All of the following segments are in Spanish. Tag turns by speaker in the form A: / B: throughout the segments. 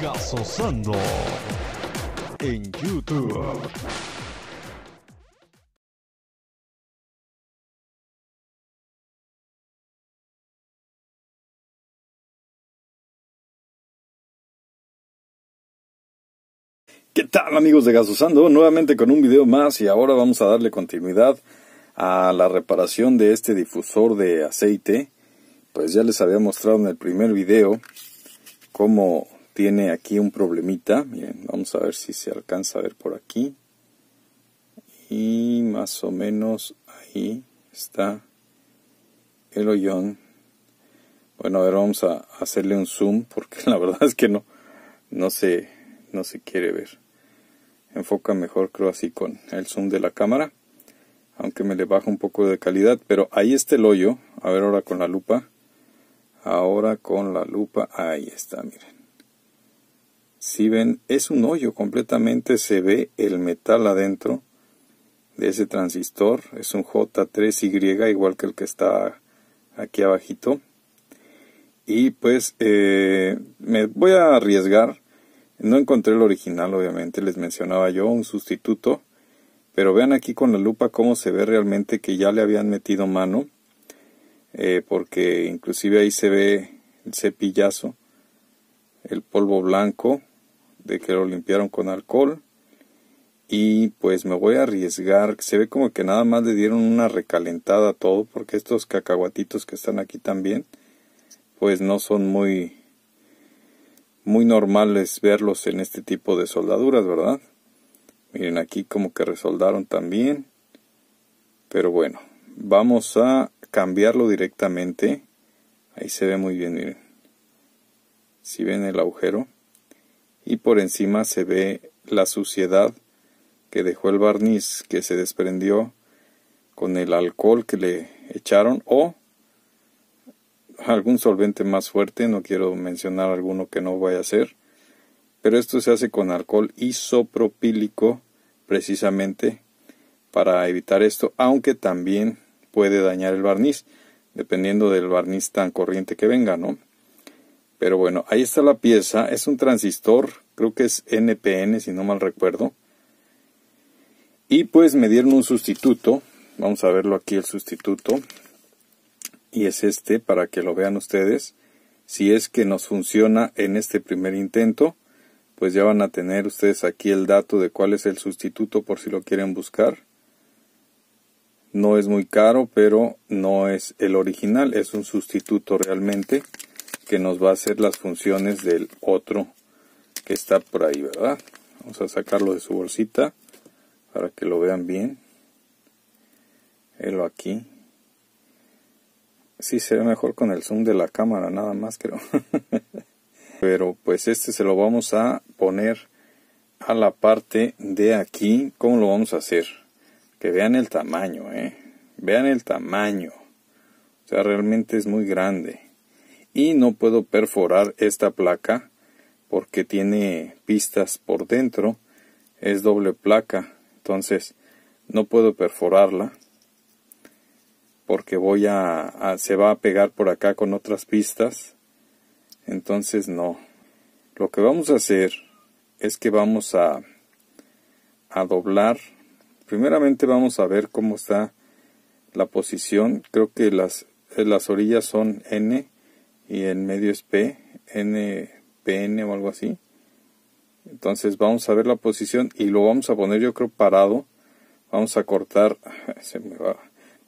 A: Gasosando en YouTube. ¿Qué tal amigos de Gasosando? Nuevamente con un video más y ahora vamos a darle continuidad a la reparación de este difusor de aceite. Pues ya les había mostrado en el primer video cómo tiene aquí un problemita. Miren, vamos a ver si se alcanza a ver por aquí. Y más o menos ahí está el hoyón. Bueno, a ver, vamos a hacerle un zoom porque la verdad es que no, no, se, no se quiere ver. Enfoca mejor, creo, así con el zoom de la cámara. Aunque me le baja un poco de calidad, pero ahí está el hoyo. A ver, ahora con la lupa. Ahora con la lupa, ahí está, miren. Si ven, es un hoyo completamente, se ve el metal adentro de ese transistor. Es un J3Y igual que el que está aquí abajito. Y pues eh, me voy a arriesgar. No encontré el original, obviamente, les mencionaba yo, un sustituto. Pero vean aquí con la lupa cómo se ve realmente que ya le habían metido mano. Eh, porque inclusive ahí se ve el cepillazo, el polvo blanco de que lo limpiaron con alcohol. Y pues me voy a arriesgar. Se ve como que nada más le dieron una recalentada a todo. Porque estos cacahuatitos que están aquí también. Pues no son muy. Muy normales verlos en este tipo de soldaduras, ¿verdad? Miren aquí como que resoldaron también. Pero bueno. Vamos a cambiarlo directamente. Ahí se ve muy bien, miren. Si ven el agujero y por encima se ve la suciedad que dejó el barniz que se desprendió con el alcohol que le echaron o algún solvente más fuerte, no quiero mencionar alguno que no vaya a ser, pero esto se hace con alcohol isopropílico precisamente para evitar esto, aunque también puede dañar el barniz, dependiendo del barniz tan corriente que venga, ¿no? Pero bueno, ahí está la pieza. Es un transistor, creo que es NPN, si no mal recuerdo. Y pues me dieron un sustituto. Vamos a verlo aquí el sustituto. Y es este, para que lo vean ustedes. Si es que nos funciona en este primer intento, pues ya van a tener ustedes aquí el dato de cuál es el sustituto por si lo quieren buscar. No es muy caro, pero no es el original, es un sustituto realmente que nos va a hacer las funciones del otro que está por ahí, ¿verdad? Vamos a sacarlo de su bolsita para que lo vean bien. Helo aquí. Sí, se ve mejor con el zoom de la cámara, nada más creo. Pero pues este se lo vamos a poner a la parte de aquí. ¿Cómo lo vamos a hacer? Que vean el tamaño, ¿eh? Vean el tamaño. O sea, realmente es muy grande y no puedo perforar esta placa porque tiene pistas por dentro es doble placa entonces no puedo perforarla porque voy a, se va a pegar por acá con otras pistas entonces no lo que vamos a hacer es que vamos a a doblar primeramente vamos a ver cómo está la posición creo que las las orillas son n y en medio es P, N, PN o algo así. Entonces vamos a ver la posición y lo vamos a poner yo creo parado. Vamos a cortar, se me va.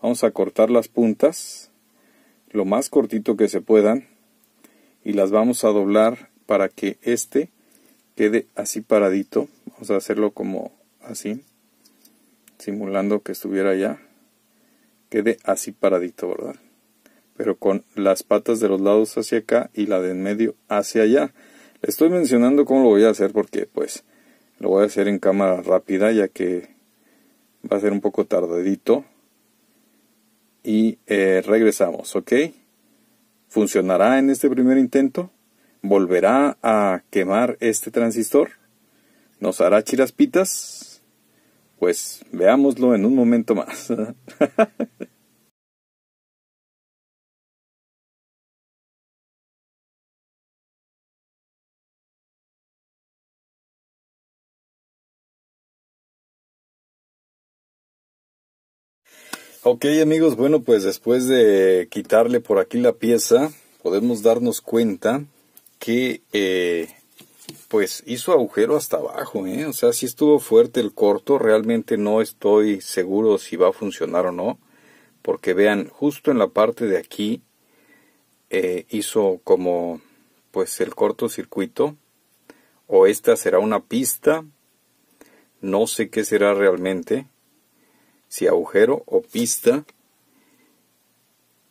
A: Vamos a cortar las puntas lo más cortito que se puedan y las vamos a doblar para que este quede así paradito. Vamos a hacerlo como así, simulando que estuviera ya. Quede así paradito, ¿verdad? pero con las patas de los lados hacia acá y la de en medio hacia allá. Le estoy mencionando cómo lo voy a hacer porque pues lo voy a hacer en cámara rápida ya que va a ser un poco tardadito. Y eh, regresamos, ¿ok? ¿Funcionará en este primer intento? ¿Volverá a quemar este transistor? ¿Nos hará chiraspitas? Pues veámoslo en un momento más. Ok amigos, bueno pues después de quitarle por aquí la pieza, podemos darnos cuenta que eh, pues hizo agujero hasta abajo, ¿eh? o sea, si estuvo fuerte el corto, realmente no estoy seguro si va a funcionar o no, porque vean, justo en la parte de aquí eh, hizo como pues el cortocircuito, o esta será una pista, no sé qué será realmente, si agujero o pista.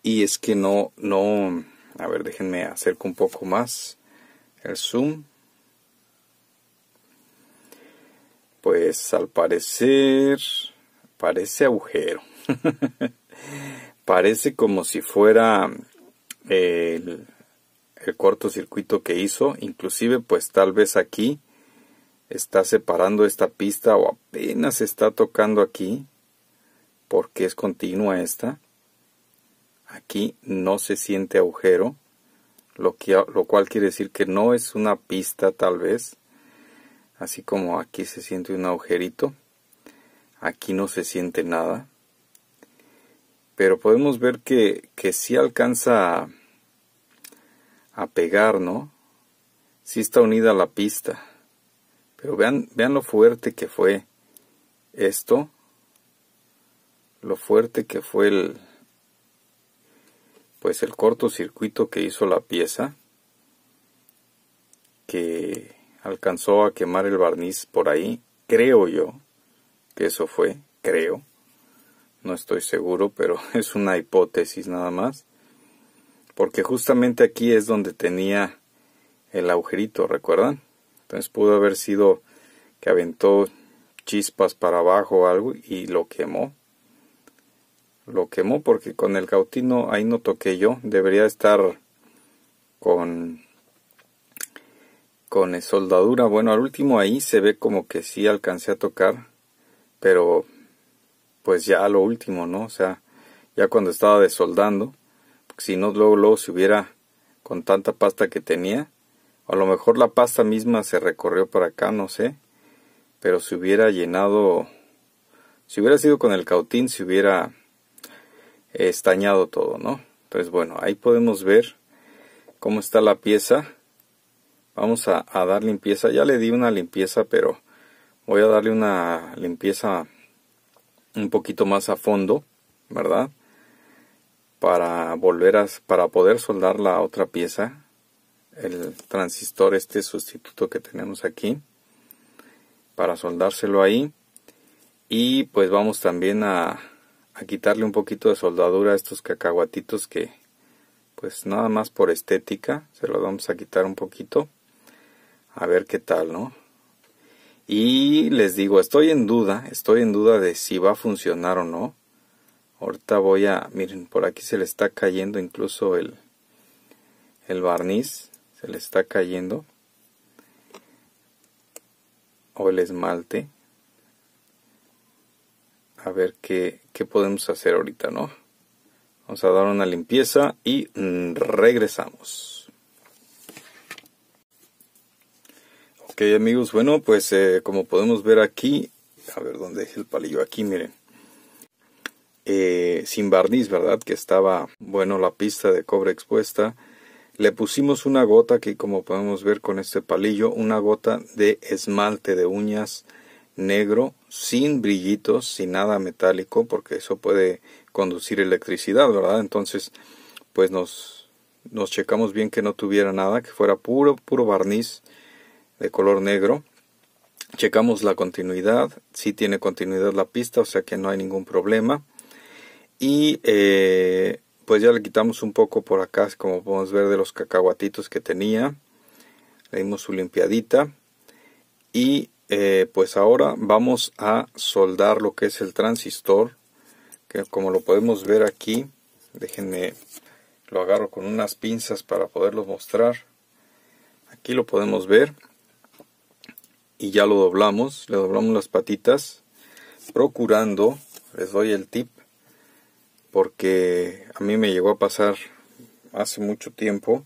A: Y es que no, no, a ver, déjenme acercar un poco más el zoom. Pues al parecer, parece agujero. parece como si fuera el, el cortocircuito que hizo. Inclusive, pues tal vez aquí está separando esta pista o apenas está tocando aquí porque es continua esta. Aquí no se siente agujero, lo, lo cual quiere decir que no es una pista tal vez. Así como aquí se siente un agujerito, aquí no se siente nada. Pero podemos ver que, si sí alcanza a, pegar, ¿no? Sí está unida a la pista. Pero vean, vean lo fuerte que fue esto lo fuerte que fue el pues el cortocircuito que hizo la pieza que alcanzó a quemar el barniz por ahí creo yo que eso fue creo no estoy seguro pero es una hipótesis nada más porque justamente aquí es donde tenía el agujerito recuerdan entonces pudo haber sido que aventó chispas para abajo o algo y lo quemó lo quemó porque con el cautino ahí no toqué yo. Debería estar con con soldadura. Bueno, al último ahí se ve como que sí alcancé a tocar, pero pues ya a lo último, ¿no? O sea, ya cuando estaba desoldando, si no luego luego si hubiera con tanta pasta que tenía, a lo mejor la pasta misma se recorrió para acá, no sé, pero si hubiera llenado si hubiera sido con el cautín, si hubiera estañado todo, ¿no? Entonces, bueno, ahí podemos ver cómo está la pieza. Vamos a, a dar limpieza. Ya le di una limpieza, pero voy a darle una limpieza un poquito más a fondo, ¿verdad? Para volver a, para poder soldar la otra pieza, el transistor este sustituto que tenemos aquí, para soldárselo ahí. Y pues vamos también a, a quitarle un poquito de soldadura a estos cacahuatitos que pues nada más por estética se lo vamos a quitar un poquito a ver qué tal no y les digo estoy en duda estoy en duda de si va a funcionar o no ahorita voy a miren por aquí se le está cayendo incluso el el barniz se le está cayendo o el esmalte a ver qué, podemos hacer ahorita, ¿no? Vamos a dar una limpieza y mm, regresamos. Ok amigos, bueno pues eh, como podemos ver aquí, a ver dónde es el palillo, aquí miren. Eh, sin barniz, ¿verdad? Que estaba, bueno, la pista de cobre expuesta. Le pusimos una gota, que como podemos ver con este palillo, una gota de esmalte de uñas negro, sin brillitos, sin nada metálico, porque eso puede conducir electricidad, ¿verdad? Entonces, pues nos, nos checamos bien que no tuviera nada, que fuera puro, puro barniz de color negro. Checamos la continuidad, si tiene continuidad la pista, o sea que no hay ningún problema. Y eh, pues ya le quitamos un poco por acá, como podemos ver de los cacahuatitos que tenía. Le dimos su limpiadita. Y eh, pues ahora vamos a soldar lo que es el transistor que como lo podemos ver aquí déjenme lo agarro con unas pinzas para poderlos mostrar aquí lo podemos ver y ya lo doblamos le doblamos las patitas procurando les doy el tip porque a mí me llegó a pasar hace mucho tiempo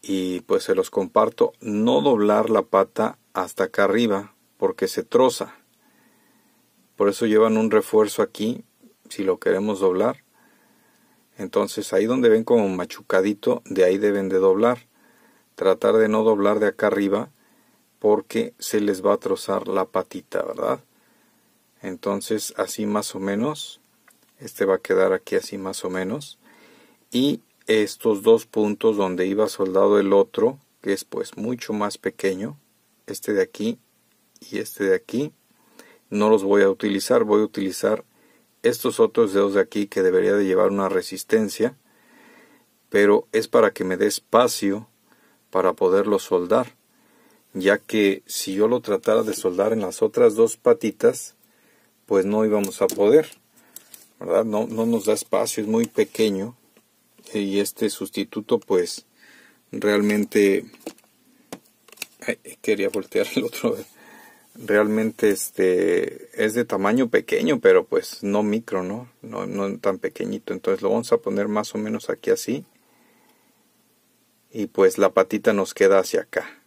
A: y pues se los comparto no doblar la pata hasta acá arriba porque se troza. Por eso llevan un refuerzo aquí, si lo queremos doblar. Entonces ahí donde ven como machucadito, de ahí deben de doblar. Tratar de no doblar de acá arriba porque se les va a trozar la patita, ¿verdad? Entonces así más o menos, este va a quedar aquí así más o menos. Y estos dos puntos donde iba soldado el otro, que es pues mucho más pequeño, este de aquí y este de aquí. No los voy a utilizar, voy a utilizar estos otros dedos de aquí que debería de llevar una resistencia, pero es para que me dé espacio para poderlo soldar, ya que si yo lo tratara de soldar en las otras dos patitas, pues no íbamos a poder, ¿verdad? No, no nos da espacio, es muy pequeño, y este sustituto pues realmente quería voltear el otro. Realmente este es de tamaño pequeño, pero pues no micro, ¿no? No, no tan pequeñito. Entonces lo vamos a poner más o menos aquí así. Y pues la patita nos queda hacia acá.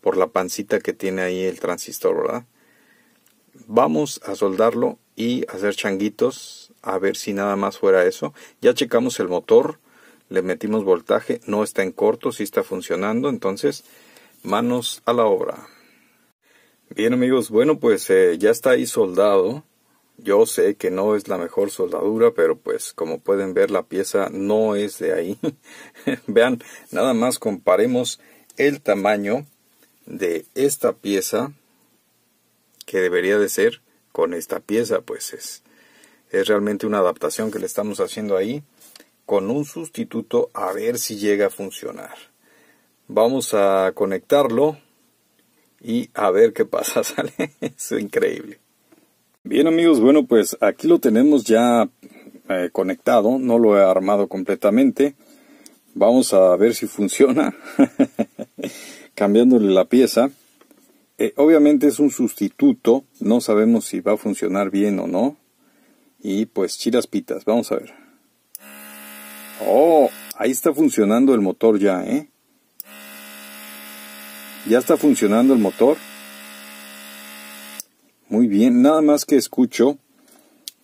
A: Por la pancita que tiene ahí el transistor, ¿verdad? Vamos a soldarlo y hacer changuitos. A ver si nada más fuera eso. Ya checamos el motor. Le metimos voltaje. No está en corto, sí está funcionando. Entonces manos a la obra. Bien amigos, bueno pues eh, ya está ahí soldado. Yo sé que no es la mejor soldadura, pero pues como pueden ver la pieza no es de ahí. Vean, nada más comparemos el tamaño de esta pieza que debería de ser con esta pieza, pues es, es realmente una adaptación que le estamos haciendo ahí con un sustituto a ver si llega a funcionar. Vamos a conectarlo y a ver qué pasa, ¿sale? Es increíble. Bien amigos, bueno pues aquí lo tenemos ya eh, conectado, no lo he armado completamente. Vamos a ver si funciona cambiándole la pieza. Eh, obviamente es un sustituto, no sabemos si va a funcionar bien o no. Y pues chiras pitas, vamos a ver. Oh, ahí está funcionando el motor ya, ¿eh? ¿Ya está funcionando el motor? Muy bien, nada más que escucho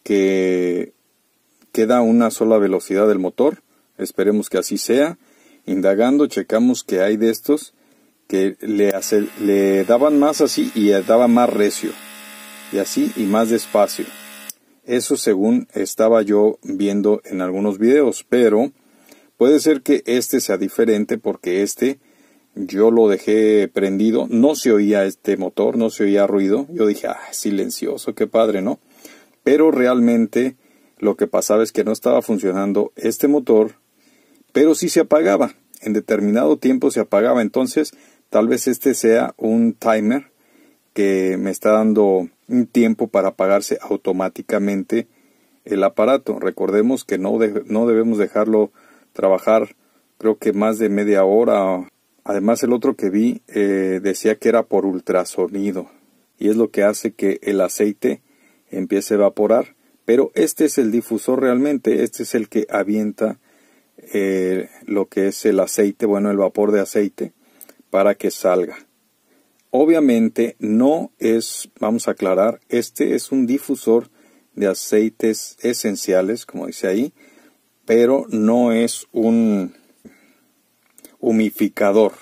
A: que queda una sola velocidad del motor. Esperemos que así sea. Indagando, checamos que hay de estos que le, le daban más así y daba más recio. Y así y más despacio. Eso según estaba yo viendo en algunos videos, pero puede ser que este sea diferente porque este yo lo dejé prendido, no se oía este motor, no se oía ruido. Yo dije, ah, silencioso, qué padre, ¿no? Pero realmente lo que pasaba es que no estaba funcionando este motor, pero sí se apagaba. En determinado tiempo se apagaba. Entonces, tal vez este sea un timer que me está dando un tiempo para apagarse automáticamente el aparato. Recordemos que no, no debemos dejarlo trabajar creo que más de media hora Además, el otro que vi eh, decía que era por ultrasonido y es lo que hace que el aceite empiece a evaporar. Pero este es el difusor realmente, este es el que avienta eh, lo que es el aceite, bueno, el vapor de aceite, para que salga. Obviamente no es, vamos a aclarar, este es un difusor de aceites esenciales, como dice ahí, pero no es un humificador.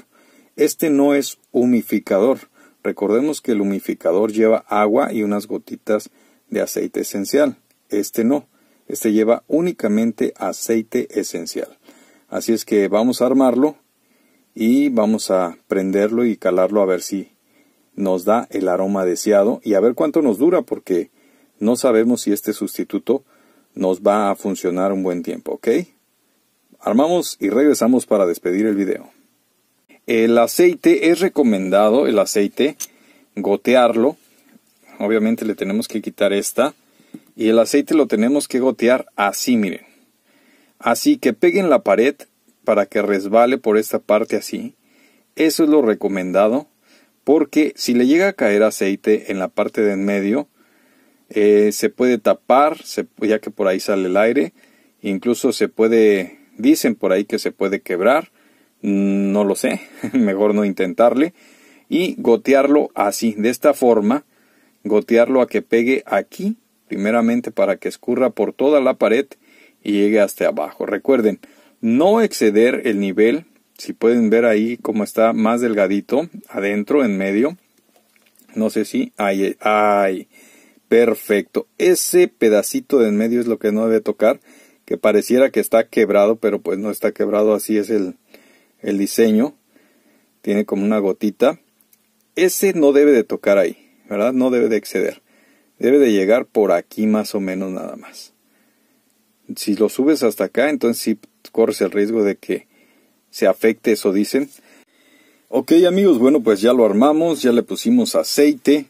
A: Este no es humificador. Recordemos que el humificador lleva agua y unas gotitas de aceite esencial. Este no. Este lleva únicamente aceite esencial. Así es que vamos a armarlo y vamos a prenderlo y calarlo a ver si nos da el aroma deseado y a ver cuánto nos dura porque no sabemos si este sustituto nos va a funcionar un buen tiempo, ¿ok? Armamos y regresamos para despedir el video. El aceite es recomendado, el aceite, gotearlo. Obviamente le tenemos que quitar esta. Y el aceite lo tenemos que gotear así, miren. Así que peguen la pared para que resbale por esta parte así. Eso es lo recomendado. Porque si le llega a caer aceite en la parte de en medio, eh, se puede tapar, ya que por ahí sale el aire. Incluso se puede Dicen por ahí que se puede quebrar, mm, no lo sé, mejor no intentarle. Y gotearlo así, de esta forma, gotearlo a que pegue aquí, primeramente para que escurra por toda la pared y llegue hasta abajo. Recuerden, no exceder el nivel, si pueden ver ahí como está más delgadito, adentro, en medio. No sé si, ahí ay, perfecto. Ese pedacito de en medio es lo que no debe tocar que pareciera que está quebrado, pero pues no está quebrado, así es el, el diseño. Tiene como una gotita. Ese no debe de tocar ahí, ¿verdad? No debe de exceder. Debe de llegar por aquí más o menos nada más. Si lo subes hasta acá, entonces sí corres el riesgo de que se afecte, eso dicen. Ok amigos, bueno pues ya lo armamos, ya le pusimos aceite.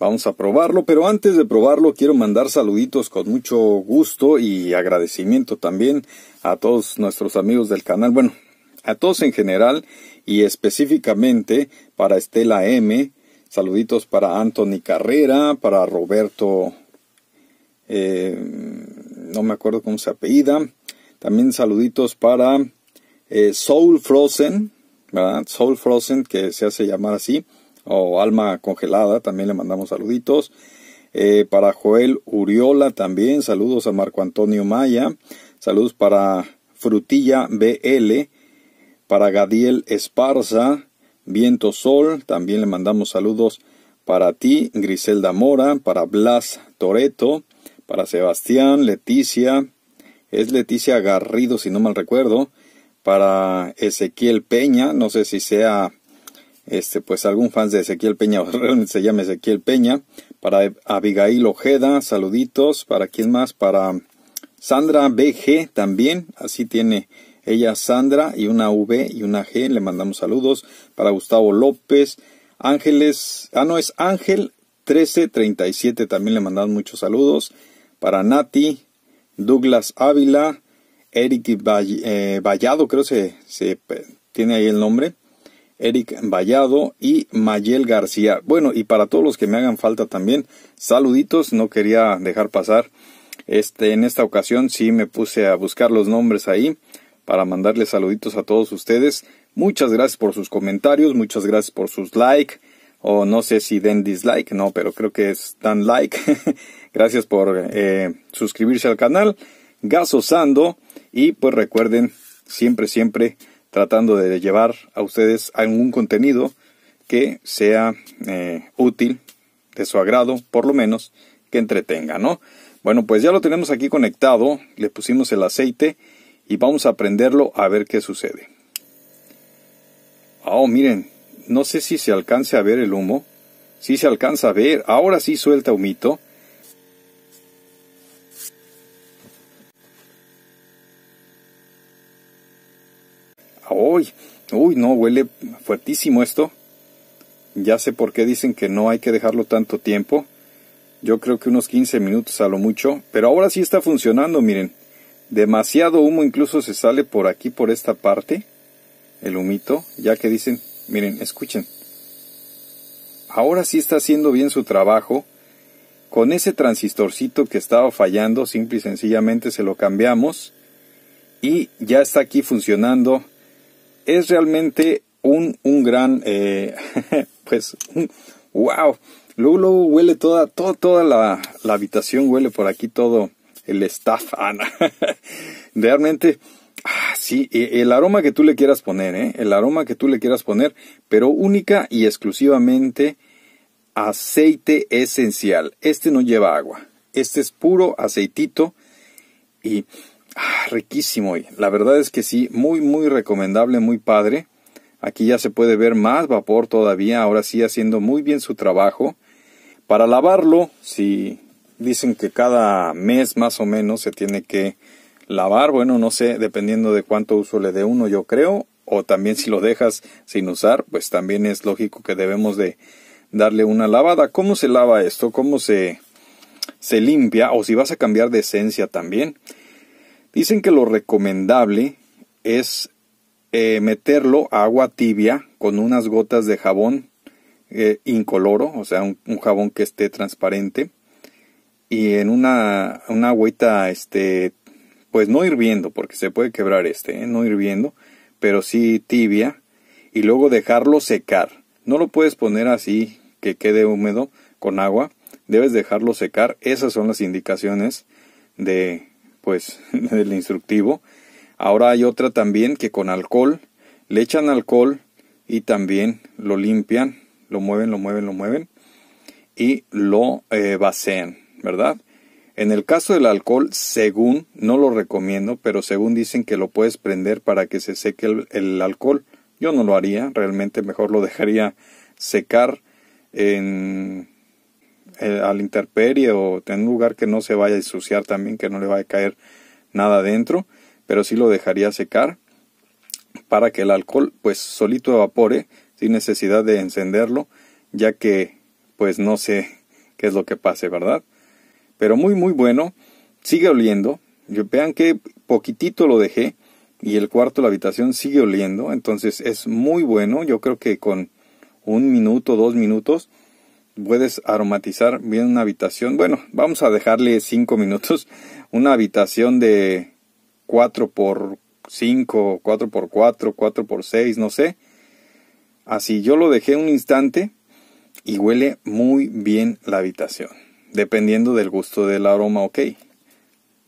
A: Vamos a probarlo, pero antes de probarlo quiero mandar saluditos con mucho gusto y agradecimiento también a todos nuestros amigos del canal, bueno, a todos en general y específicamente para Estela M, saluditos para Anthony Carrera, para Roberto, eh, no me acuerdo cómo se apellida, también saluditos para eh, Soul Frozen, ¿verdad? Soul Frozen que se hace llamar así, o Alma Congelada, también le mandamos saluditos. Eh, para Joel Uriola también, saludos a Marco Antonio Maya, saludos para Frutilla BL, para Gadiel Esparza, Viento Sol, también le mandamos saludos para ti, Griselda Mora, para Blas Toreto, para Sebastián, Leticia, es Leticia Garrido si no mal recuerdo, para Ezequiel Peña, no sé si sea este, pues algún fan de Ezequiel Peña, se llama Ezequiel Peña, para Abigail Ojeda, saluditos, para quién más, para Sandra BG también, así tiene ella Sandra y una V y una G, le mandamos saludos, para Gustavo López, Ángeles, ah no, es Ángel 1337, también le mandamos muchos saludos, para Nati, Douglas Ávila, Eric eh, Vallado, creo se, se tiene ahí el nombre, Eric Vallado y Mayel García. Bueno, y para todos los que me hagan falta también, saluditos, no quería dejar pasar. Este, en esta ocasión sí me puse a buscar los nombres ahí para mandarles saluditos a todos ustedes. Muchas gracias por sus comentarios, muchas gracias por sus likes, o no sé si den dislike, no, pero creo que es dan like. gracias por eh, suscribirse al canal, gasosando, y pues recuerden siempre, siempre tratando de llevar a ustedes algún contenido que sea eh, útil, de su agrado, por lo menos, que entretenga, ¿no? Bueno, pues ya lo tenemos aquí conectado, le pusimos el aceite y vamos a prenderlo a ver qué sucede. Oh, miren, no sé si se alcance a ver el humo, si se alcanza a ver, ahora sí suelta humito, ¡Uy! ¡Uy, no! Huele fuertísimo esto. Ya sé por qué dicen que no hay que dejarlo tanto tiempo. Yo creo que unos 15 minutos a lo mucho. Pero ahora sí está funcionando, miren. Demasiado humo incluso se sale por aquí, por esta parte. El humito, ya que dicen, miren, escuchen. Ahora sí está haciendo bien su trabajo. Con ese transistorcito que estaba fallando, simple y sencillamente se lo cambiamos. Y ya está aquí funcionando es realmente un, un gran, eh, pues, wow. Luego, huele toda, toda, toda la, habitación, huele por aquí todo el staff, Ana. Realmente, ah, sí, e, el aroma que tú le quieras poner, ¿eh? el aroma que tú le quieras poner, pero única y exclusivamente aceite esencial. Este no lleva agua, este es puro aceitito y Ah, riquísimo y La verdad es que sí, muy, muy recomendable, muy padre. Aquí ya se puede ver más vapor todavía, ahora sí haciendo muy bien su trabajo. Para lavarlo, si dicen que cada mes más o menos se tiene que lavar, bueno, no sé, dependiendo de cuánto uso le dé uno, yo creo, o también si lo dejas sin usar, pues también es lógico que debemos de darle una lavada. ¿Cómo se lava esto? ¿Cómo se, se limpia? O si vas a cambiar de esencia también. Dicen que lo recomendable es eh, meterlo a agua tibia con unas gotas de jabón eh, incoloro, o sea, un, jabón que esté transparente y en una, una agüita, este, pues no hirviendo, porque se puede quebrar este, ¿eh? no hirviendo, pero sí tibia y luego dejarlo secar. No lo puedes poner así que quede húmedo con agua, debes dejarlo secar. Esas son las indicaciones de, pues del instructivo. Ahora hay otra también que con alcohol, le echan alcohol y también lo limpian, lo mueven, lo mueven, lo mueven y lo eh, ¿verdad? En el caso del alcohol, según, no lo recomiendo, pero según dicen que lo puedes prender para que se seque el alcohol. Yo no lo haría, realmente mejor lo dejaría secar en eh, al interperie o en un lugar que no se vaya a ensuciar también, que no le vaya a caer nada adentro, pero sí lo dejaría secar para que el alcohol pues solito evapore sin necesidad de encenderlo, ya que pues no sé qué es lo que pase, ¿verdad? Pero muy muy bueno, sigue oliendo, vean que poquitito lo dejé y el cuarto, la habitación sigue oliendo, entonces es muy bueno, yo creo que con un minuto, dos minutos, puedes aromatizar bien una habitación. Bueno, vamos a dejarle 5 minutos. Una habitación de 4 por 5, 4 por 4, 4 por 6, no sé. Así yo lo dejé un instante y huele muy bien la habitación. Dependiendo del gusto del aroma, ok.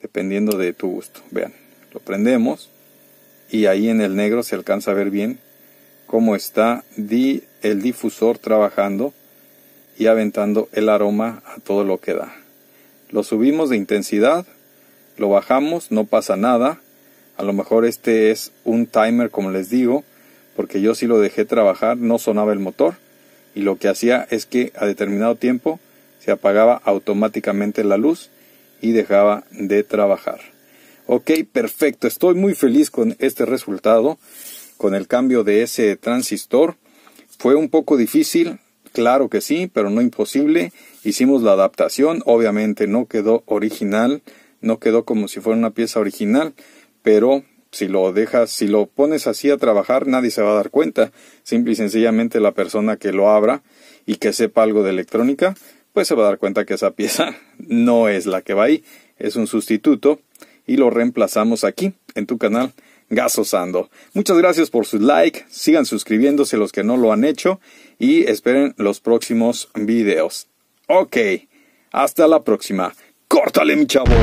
A: Dependiendo de tu gusto. Vean, lo prendemos y ahí en el negro se alcanza a ver bien cómo está el difusor trabajando y aventando el aroma a todo lo que da. Lo subimos de intensidad, lo bajamos, no pasa nada. A lo mejor este es un timer, como les digo, porque yo si lo dejé trabajar no sonaba el motor y lo que hacía es que a determinado tiempo se apagaba automáticamente la luz y dejaba de trabajar. Ok, perfecto, estoy muy feliz con este resultado, con el cambio de ese transistor. Fue un poco difícil, Claro que sí, pero no imposible. Hicimos la adaptación, obviamente no quedó original, no quedó como si fuera una pieza original, pero si lo dejas, si lo pones así a trabajar, nadie se va a dar cuenta. Simple y sencillamente la persona que lo abra y que sepa algo de electrónica, pues se va a dar cuenta que esa pieza no es la que va ahí, es un sustituto y lo reemplazamos aquí en tu canal Gasosando Muchas gracias por su like, sigan suscribiéndose los que no lo han hecho y esperen los próximos videos. Ok, hasta la próxima. ¡Córtale, mi chavo!